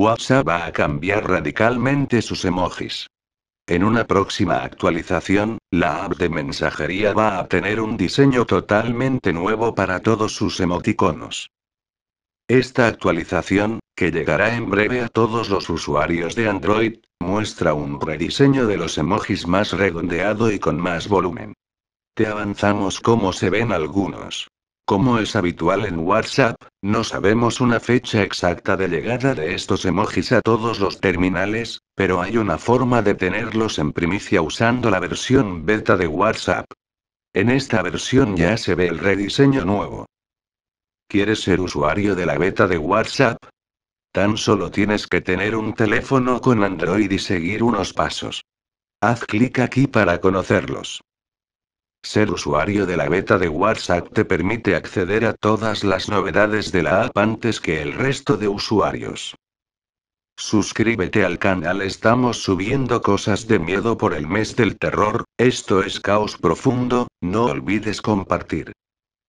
WhatsApp va a cambiar radicalmente sus emojis. En una próxima actualización, la app de mensajería va a tener un diseño totalmente nuevo para todos sus emoticonos. Esta actualización, que llegará en breve a todos los usuarios de Android, muestra un rediseño de los emojis más redondeado y con más volumen. Te avanzamos cómo se ven algunos. Como es habitual en WhatsApp, no sabemos una fecha exacta de llegada de estos emojis a todos los terminales, pero hay una forma de tenerlos en primicia usando la versión beta de WhatsApp. En esta versión ya se ve el rediseño nuevo. ¿Quieres ser usuario de la beta de WhatsApp? Tan solo tienes que tener un teléfono con Android y seguir unos pasos. Haz clic aquí para conocerlos. Ser usuario de la beta de WhatsApp te permite acceder a todas las novedades de la app antes que el resto de usuarios. Suscríbete al canal, estamos subiendo cosas de miedo por el mes del terror, esto es caos profundo, no olvides compartir.